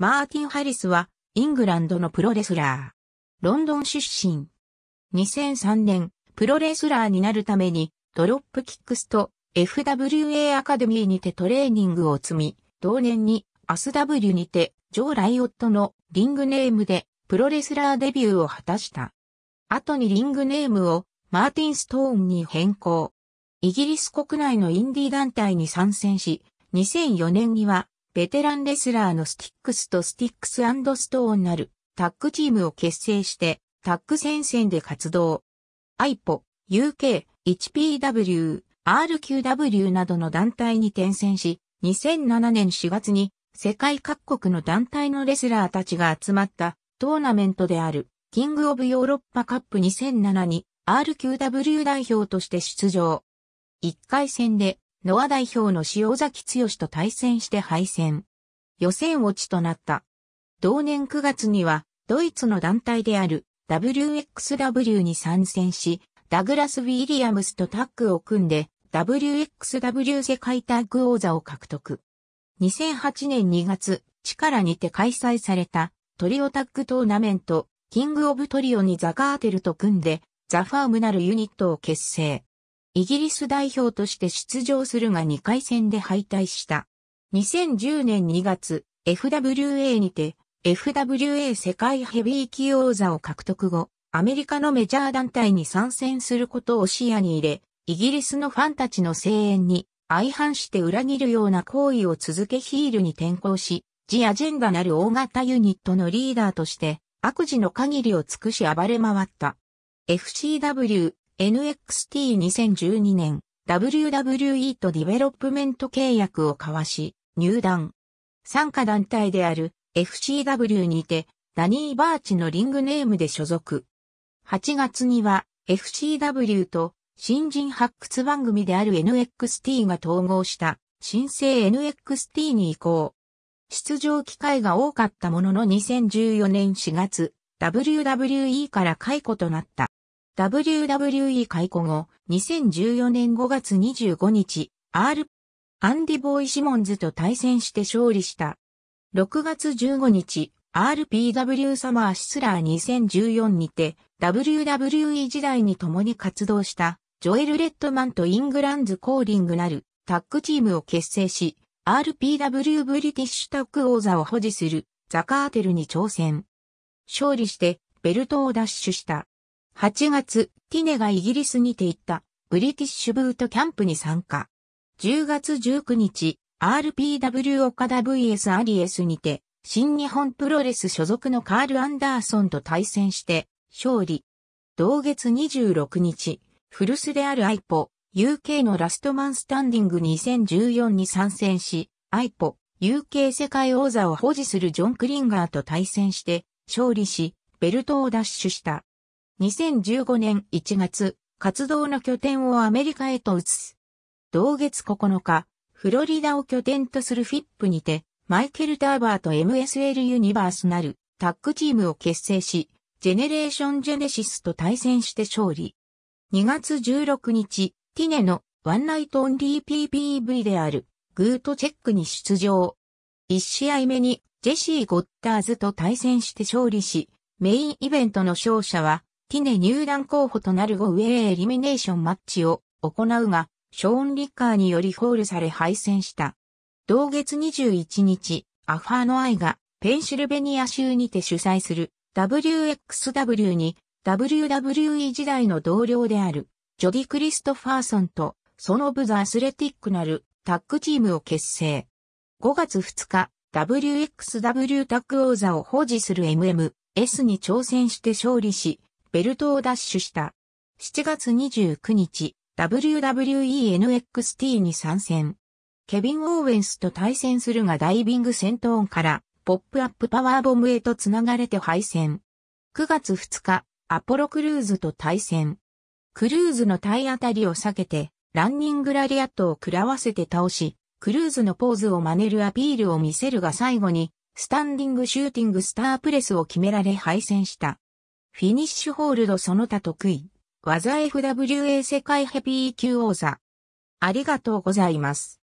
マーティン・ハリスは、イングランドのプロレスラー。ロンドン出身。2003年、プロレスラーになるために、ドロップキックスと FWA アカデミーにてトレーニングを積み、同年にアス W にて、ジョー・ライオットのリングネームでプロレスラーデビューを果たした。後にリングネームをマーティン・ストーンに変更。イギリス国内のインディ団体に参戦し、2004年にはベテランレスラーのスティックスとスティックスストーンなるタッグチームを結成して、タッグ戦線で活動。IPO、UK、h p w RQW などの団体に転戦し、2007年4月に世界各国の団体のレスラーたちが集まったトーナメントであるキングオブヨーロッパカップ2007に RQW 代表として出場。1回戦でノア代表の塩崎剛と対戦して敗戦。予選落ちとなった。同年9月には、ドイツの団体である WXW に参戦し、ダグラス・ウィリアムスとタッグを組んで、WXW 世界タッグ王座を獲得。2008年2月、力にて開催されたトリオタッグトーナメント、キングオブトリオにザガーテルと組んで、ザ・ファームなるユニットを結成。イギリス代表として出場するが2回戦で敗退した。2010年2月、FWA にて、FWA 世界ヘビー級王座を獲得後、アメリカのメジャー団体に参戦することを視野に入れ、イギリスのファンたちの声援に相反して裏切るような行為を続けヒールに転向し、ジアジェンがなる大型ユニットのリーダーとして、悪事の限りを尽くし暴れ回った。FCW NXT2012 年 WWE とディベロップメント契約を交わし、入団。参加団体である FCW にて、ダニー・バーチのリングネームで所属。8月には FCW と新人発掘番組である NXT が統合した新生 NXT に移行。出場機会が多かったものの2014年4月、WWE から解雇となった。WWE 解雇後、2014年5月25日、R、アンディ・ボーイ・シモンズと対戦して勝利した。6月15日、RPW サマーシスラー2014にて、WWE 時代に共に活動した、ジョエル・レッドマンとイングランズ・コーリングなるタッグチームを結成し、RPW ブリティッシュタッグ王座を保持するザカーテルに挑戦。勝利してベルトを奪取した。8月、ティネがイギリスにて行った、ブリティッシュブートキャンプに参加。10月19日、RPW 岡田 VS アリエスにて、新日本プロレス所属のカール・アンダーソンと対戦して、勝利。同月26日、古巣であるアイポ、UK のラストマンスタンディング2014に参戦し、アイポ、UK 世界王座を保持するジョン・クリンガーと対戦して、勝利し、ベルトを奪取した。2015年1月、活動の拠点をアメリカへと移す。同月9日、フロリダを拠点とするフィップにて、マイケル・ターバーと MSL ユニバースなるタッグチームを結成し、ジェネレーション・ジェネシスと対戦して勝利。2月16日、ティネのワンナイト・オンリー PPV であるグートチェックに出場。1試合目にジェシー・ゴッターズと対戦して勝利し、メインイベントの勝者はティネ入団候補となる5ウェイエリミネーションマッチを行うが、ショーン・リッカーによりホールされ敗戦した。同月21日、アファーの愛がペンシルベニア州にて主催する WXW に WWE 時代の同僚であるジョディ・クリストファーソンとそのブザ・アスレティックなるタッグチームを結成。5月2日、WXW タッグ王座を保持する MMS に挑戦して勝利し、ベルトを奪取した。7月29日、WWENXT に参戦。ケビン・オーウェンスと対戦するがダイビング戦闘音から、ポップアップパワーボムへと繋がれて敗戦。9月2日、アポロクルーズと対戦。クルーズの体当たりを避けて、ランニングラリアットを食らわせて倒し、クルーズのポーズを真似るアピールを見せるが最後に、スタンディングシューティングスタープレスを決められ敗戦した。フィニッシュホールドその他得意、技 FWA 世界ヘビー級王座。ありがとうございます。